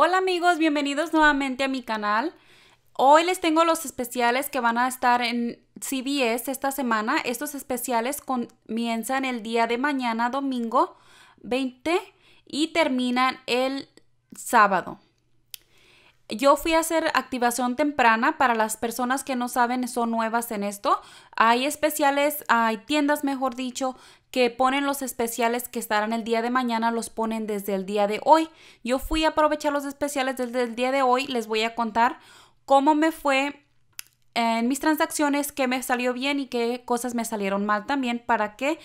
Hola amigos, bienvenidos nuevamente a mi canal. Hoy les tengo los especiales que van a estar en CBS esta semana. Estos especiales comienzan el día de mañana, domingo 20, y terminan el sábado. Yo fui a hacer activación temprana para las personas que no saben, son nuevas en esto. Hay especiales, hay tiendas, mejor dicho, que ponen los especiales que estarán el día de mañana, los ponen desde el día de hoy. Yo fui a aprovechar los especiales desde el día de hoy, les voy a contar cómo me fue en mis transacciones, qué me salió bien y qué cosas me salieron mal también para que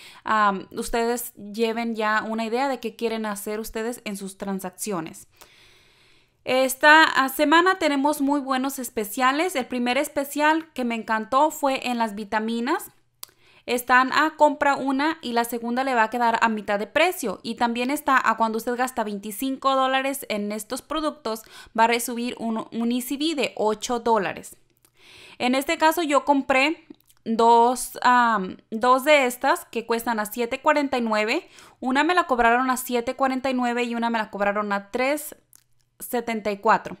ustedes lleven ya una idea de qué quieren hacer ustedes en sus transacciones. Esta ah, semana tenemos muy buenos especiales. El primer especial que me encantó fue en las vitaminas están a compra una y la segunda le va a quedar a mitad de precio. Y también está a cuando usted gasta 25 dólares en estos productos, va a recibir un, ECB de 8 dólares. En este caso yo compré dos, dos de estas que cuestan a 7.49. Una me la cobraron a 7.49 y una me la cobraron a 3.74.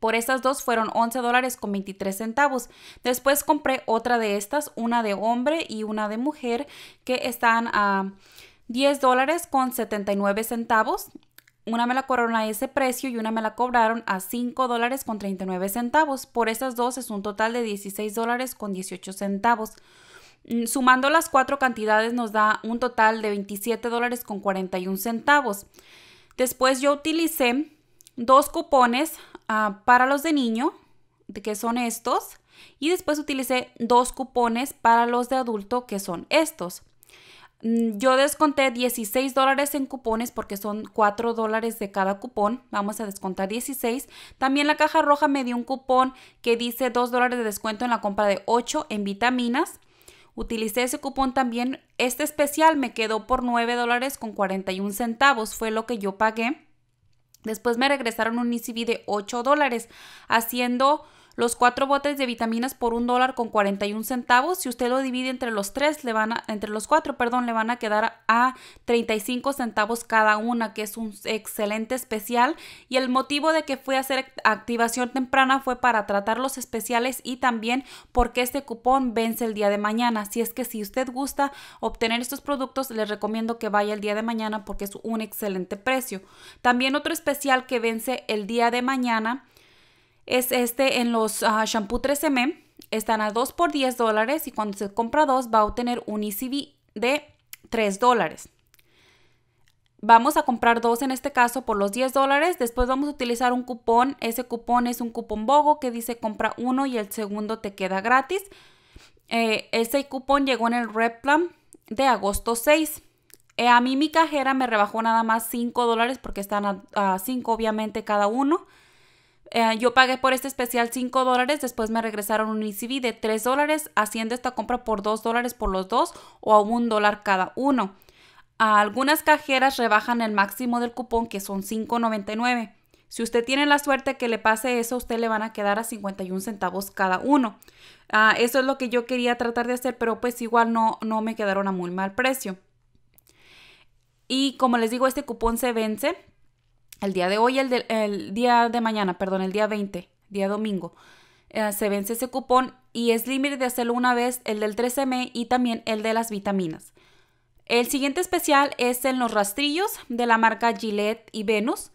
Por esas dos fueron 11 dólares con 23 centavos. Después compré otra de estas, una de hombre y una de mujer, que están a 10 dólares con 79 centavos. Una me la cobraron a ese precio y una me la cobraron a 5 dólares con 39 centavos. Por esas dos es un total de 16 dólares con 18 centavos. Mm, sumando las cuatro cantidades nos da un total de 27 dólares con 41 centavos. Después yo utilicé dos cupones Ah, para los de niño, que son estos, y después utilicé dos cupones para los de adulto, que son estos. Mm, yo desconté 16 dólares en cupones porque son 4 dólares de cada cupón. Vamos a descontar 16. También la caja roja me dio un cupón que dice 2 dólares de descuento en la compra de 8 en vitaminas. Utilicé ese cupón también. Este especial me quedó por 9 dólares con 41 centavos. Fue lo que yo pagué. Después me regresaron un ECB de 8 dólares, haciendo los cuatro botes de vitaminas por un dólar con 41 centavos. Si usted lo divide entre los tres, le van a, entre los cuatro, perdón, le van a quedar a 35 centavos cada una, que es un excelente especial. Y el motivo de que fui a hacer activación temprana fue para tratar los especiales y también porque este cupón vence el día de mañana. Así es que si usted gusta obtener estos productos, les recomiendo que vaya el día de mañana porque es un excelente precio. También otro especial que vence el día de mañana es este en los ah, shampoo m Están a 2 por 10 dólares y cuando se compra dos va a obtener un ECB de 3 dólares. Vamos a comprar dos en este caso por los 10 dólares. Después vamos a utilizar un cupón. Ese cupón es un cupón BOGO que dice compra uno y el segundo te queda gratis. Eh, ese cupón llegó en el Red de agosto 6. Eh, a mí mi cajera me rebajó nada más 5 dólares porque están a 5 obviamente cada uno. Eh, yo pagué por este especial 5 dólares, después me regresaron un ECB de 3 dólares, haciendo esta compra por 2 dólares por los dos o a 1 dólar cada uno. Algunas cajeras rebajan el máximo del cupón que son 5.99. Si usted tiene la suerte que le pase eso, usted le van a quedar a 51 centavos cada uno. Ah, eso es lo que yo quería tratar de hacer, pero pues igual no, no me quedaron a muy mal precio. Y como les digo, este cupón se vence, el día de hoy, el, día de mañana, perdón, el día 20, día domingo, eh, se vence ese cupón y es límite de hacerlo una vez, el del 13M y también el de las vitaminas. El siguiente especial es en los rastrillos de la marca Gillette y Venus.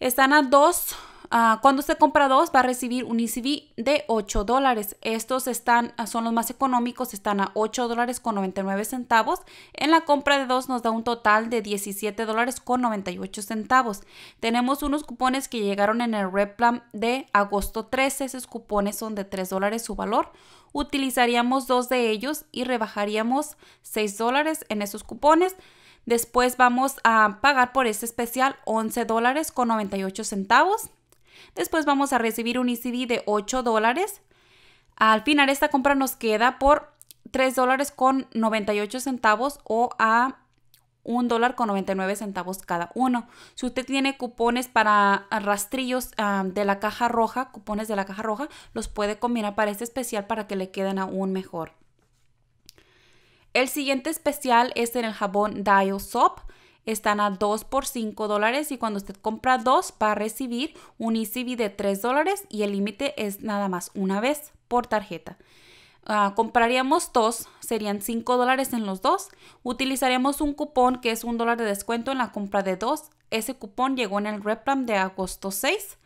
Están a dos... Ah, cuando usted compra dos, va a recibir un ECB de 8 dólares. Estos están, ah, son los más económicos, están a 8 dólares con 99 centavos. En la compra de dos nos da un total de 17 dólares con 98 centavos. Tenemos unos cupones que llegaron en el replan de agosto 13. Esos cupones son de 3 dólares su valor. Utilizaríamos dos de ellos y rebajaríamos 6 dólares en esos cupones. Después vamos a pagar por este especial 11 dólares con 98 centavos Después vamos a recibir un ECD de 8 dólares. Al final esta compra nos queda por 3 dólares con 98 centavos o a 1 dólar con 99 centavos cada uno. Si usted tiene cupones para rastrillos ah, de la caja roja, cupones de la caja roja, los puede combinar para este especial para que le queden aún mejor. El siguiente especial es en el jabón Dial Soap están a 2 por 5 dólares y cuando usted compra dos va a recibir un ECB de 3 dólares y el límite es nada más una vez por tarjeta. Ah, compraríamos dos, serían 5 dólares en los dos. Utilizaríamos un cupón que es un dólar de descuento en la compra de dos. Ese cupón llegó en el Replan de agosto 6.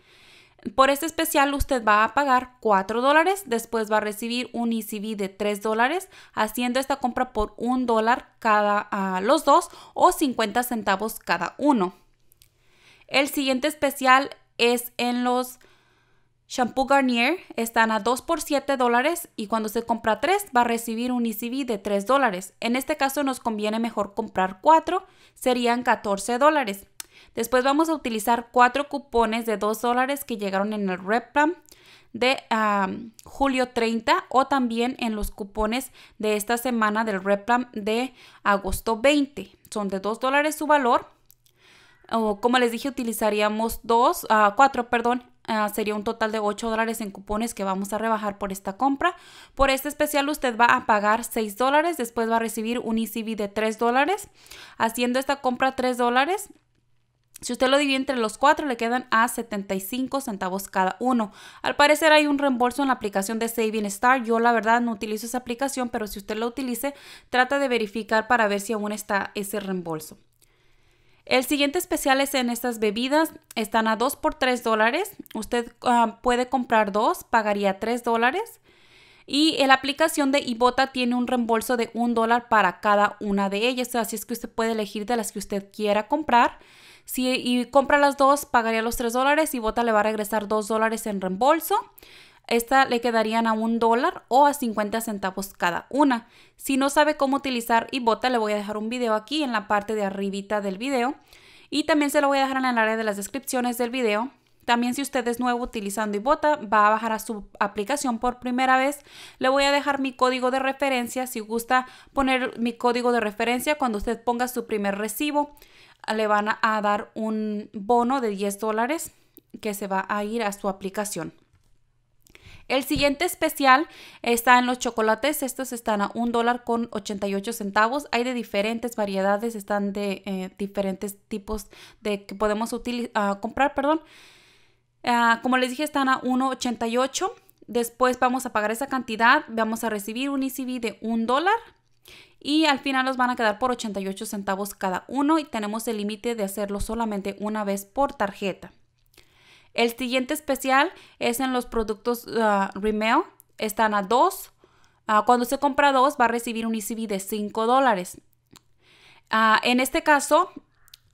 Por este especial usted va a pagar 4 dólares, después va a recibir un ECB de 3 dólares, haciendo esta compra por 1 dólar cada ah, los dos o 50 centavos cada uno. El siguiente especial es en los shampoo Garnier, están a 2 por 7 dólares y cuando se compra 3 va a recibir un ECB de 3 dólares. En este caso nos conviene mejor comprar 4, serían 14 dólares. Después vamos a utilizar cuatro cupones de 2 dólares que llegaron en el Replam de julio 30 o también en los cupones de esta semana del Replam de agosto 20. Son de 2 dólares su valor. como les dije, utilizaríamos dos 4, ah, perdón, ah, sería un total de 8 dólares en cupones que vamos a rebajar por esta compra. Por este especial usted va a pagar 6 dólares, después va a recibir un ECB de 3 dólares. Haciendo esta compra 3 dólares, si usted lo divide entre los cuatro, le quedan a 75 centavos cada uno. Al parecer hay un reembolso en la aplicación de Saving Star. Yo la verdad no utilizo esa aplicación, pero si usted la utilice, trata de verificar para ver si aún está ese reembolso. El siguiente especial es en estas bebidas. Están a 2 por 3 dólares. Usted ah, puede comprar dos, pagaría 3 dólares. Y la aplicación de Ibota tiene un reembolso de un dólar para cada una de ellas. Así es que usted puede elegir de las que usted quiera comprar. Si y compra las dos, pagaría los 3 dólares y Bota le va a regresar 2 dólares en reembolso. Esta le quedarían a un dólar o a 50 centavos cada una. Si no sabe cómo utilizar Ibota, le voy a dejar un video aquí en la parte de arribita del video. Y también se lo voy a dejar en el área de las descripciones del video. También si usted es nuevo utilizando Ibota, va a bajar a su aplicación por primera vez. Le voy a dejar mi código de referencia. Si gusta poner mi código de referencia cuando usted ponga su primer recibo le van a dar un bono de 10 dólares que se va a ir a su aplicación. El siguiente especial está en los chocolates. Estos están a un dólar con 88 centavos. Hay de diferentes variedades, están de eh, diferentes tipos de que podemos ah, comprar, perdón. Ah, como les dije, están a 1.88. Después vamos a pagar esa cantidad. Vamos a recibir un ECB de un dólar y al final nos van a quedar por 88 centavos cada uno y tenemos el límite de hacerlo solamente una vez por tarjeta. El siguiente especial es en los productos uh, están a 2. Ah, cuando se compra dos va a recibir un ECB de 5 dólares. Ah, en este caso,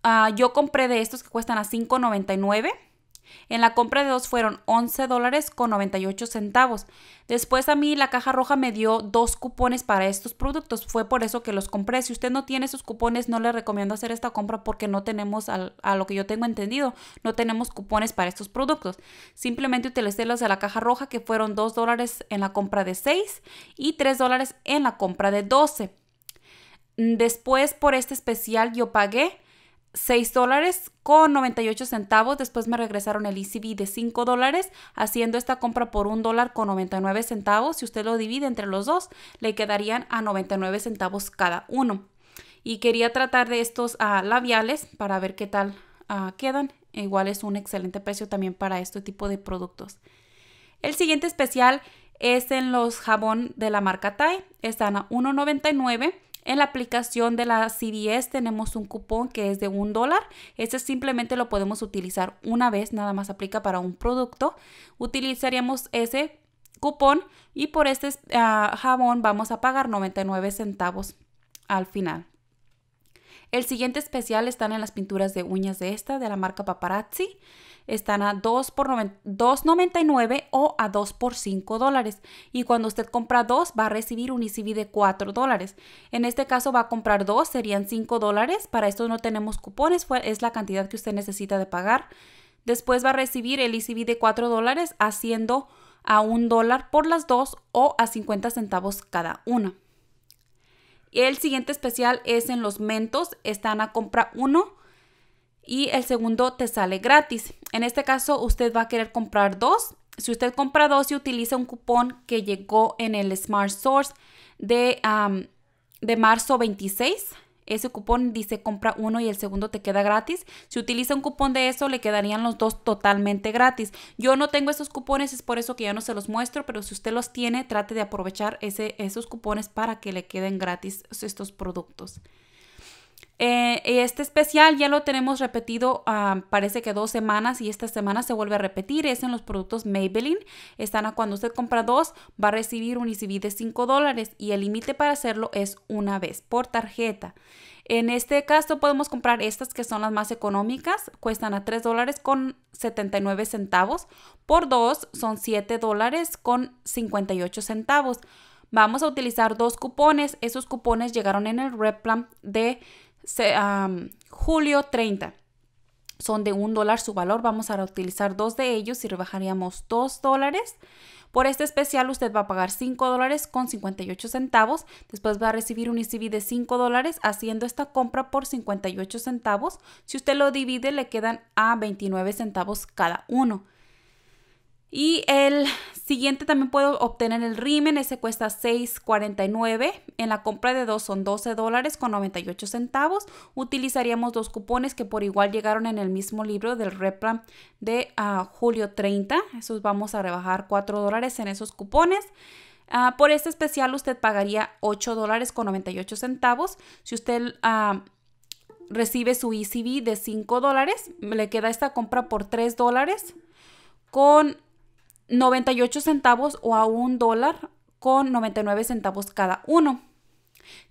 ah, yo compré de estos que cuestan a 5.99 en la compra de dos fueron 11 dólares con 98 centavos. Después a mí la caja roja me dio dos cupones para estos productos. Fue por eso que los compré. Si usted no tiene esos cupones, no le recomiendo hacer esta compra porque no tenemos, a lo que yo tengo entendido, no tenemos cupones para estos productos. Simplemente utilicé los de la caja roja que fueron 2 dólares en la compra de 6 y 3 dólares en la compra de 12. Después por este especial yo pagué 6 dólares con 98 centavos. Después me regresaron el ECB de 5 dólares, haciendo esta compra por un dólar con 99 centavos. Si usted lo divide entre los dos, le quedarían a 99 centavos cada uno. Y quería tratar de estos a ah, labiales para ver qué tal ah, quedan. Igual es un excelente precio también para este tipo de productos. El siguiente especial es en los jabón de la marca Thai. Están a 1.99 en la aplicación de la CDS tenemos un cupón que es de un dólar. Este simplemente lo podemos utilizar una vez, nada más aplica para un producto. Utilizaríamos ese cupón y por este ah, jabón vamos a pagar 99 centavos al final. El siguiente especial están en las pinturas de uñas de esta, de la marca Paparazzi están a 2 por 2.99 o a 2 por 5 dólares. Y cuando usted compra dos, va a recibir un ECB de 4 dólares. En este caso va a comprar dos, serían 5 dólares. Para esto no tenemos cupones, es la cantidad que usted necesita de pagar. Después va a recibir el ECB de 4 dólares haciendo a 1 dólar por las dos o a 50 centavos cada una. El siguiente especial es en los mentos, están a compra 1 y el segundo te sale gratis. En este caso, usted va a querer comprar dos. Si usted compra dos y utiliza un cupón que llegó en el Smart Source de, de marzo 26, ese cupón dice compra uno y el segundo te queda gratis. Si utiliza un cupón de eso, le quedarían los dos totalmente gratis. Yo no tengo esos cupones, es por eso que ya no se los muestro, pero si usted los tiene, trate de aprovechar esos cupones para que le queden gratis estos productos. Eh, este especial ya lo tenemos repetido, ah, parece que dos semanas y esta semana se vuelve a repetir. Es en los productos Maybelline. Están a cuando usted compra dos, va a recibir un ICB de 5 dólares y el límite para hacerlo es una vez por tarjeta. En este caso podemos comprar estas que son las más económicas, cuestan a 3 dólares con 79 centavos, por dos son 7 dólares con 58 centavos. Vamos a utilizar dos cupones, esos cupones llegaron en el Replan de julio 30. Son de un dólar su valor. Vamos a utilizar dos de ellos y rebajaríamos dos dólares. Por este especial usted va a pagar 5 dólares con 58 centavos. Después va a recibir un ICB de 5 dólares haciendo esta compra por 58 centavos. Si usted lo divide le quedan a 29 centavos cada uno. Y el siguiente también puedo obtener el rimen, ese cuesta $6.49. En la compra de dos son 12 dólares con 98 centavos. Utilizaríamos dos cupones que por igual llegaron en el mismo libro del RepRAM de ah, julio 30. Esos vamos a rebajar 4 dólares en esos cupones. Ah, por este especial usted pagaría 8 dólares con 98 centavos. Si usted... Ah, recibe su ECB de 5 dólares, le queda esta compra por 3 dólares con 98 centavos o a un dólar con 99 centavos cada uno.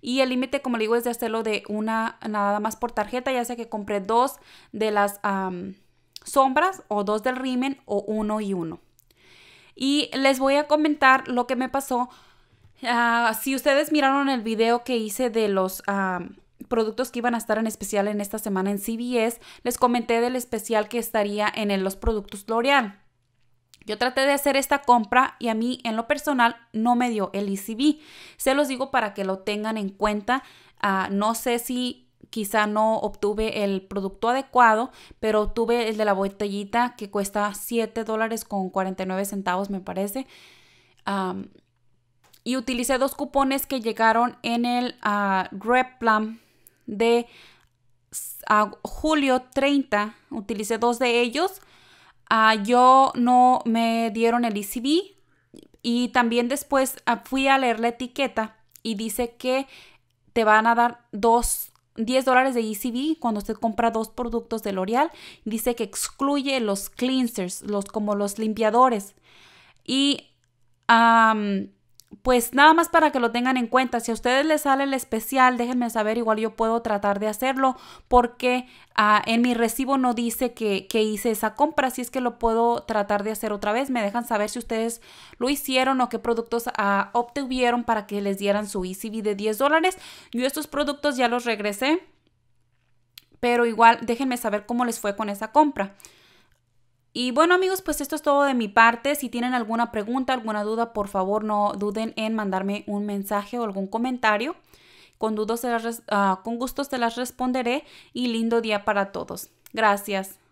Y el límite, como le digo, es de hacerlo de una nada más por tarjeta, ya sea que compré dos de las sombras o dos del rimen o uno y uno. Y les voy a comentar lo que me pasó. Ah, si ustedes miraron el video que hice de los productos que iban a estar en especial en esta semana en CBS, les comenté del especial que estaría en los productos L'Oréal. Yo traté de hacer esta compra y a mí en lo personal no me dio el ECB. Se los digo para que lo tengan en cuenta. Ah, no sé si quizá no obtuve el producto adecuado, pero obtuve el de la botellita que cuesta $7.49 centavos me parece. y utilicé dos cupones que llegaron en el ah, Replam de julio 30. Utilicé dos de ellos Ah, yo no me dieron el ECB y también después ah, fui a leer la etiqueta y dice que te van a dar dos 10 dólares de ECB cuando usted compra dos productos de L'Oreal. Dice que excluye los cleansers, los como los limpiadores. Y pues nada más para que lo tengan en cuenta, si a ustedes les sale el especial, déjenme saber, igual yo puedo tratar de hacerlo porque ah, en mi recibo no dice que, hice esa compra, si es que lo puedo tratar de hacer otra vez, me dejan saber si ustedes lo hicieron o qué productos ah, obtuvieron para que les dieran su ECB de 10 dólares. Yo estos productos ya los regresé, pero igual déjenme saber cómo les fue con esa compra. Y bueno amigos, pues esto es todo de mi parte. Si tienen alguna pregunta, alguna duda, por favor no duden en mandarme un mensaje o algún comentario. Con, ah, con gusto se las responderé y lindo día para todos. Gracias.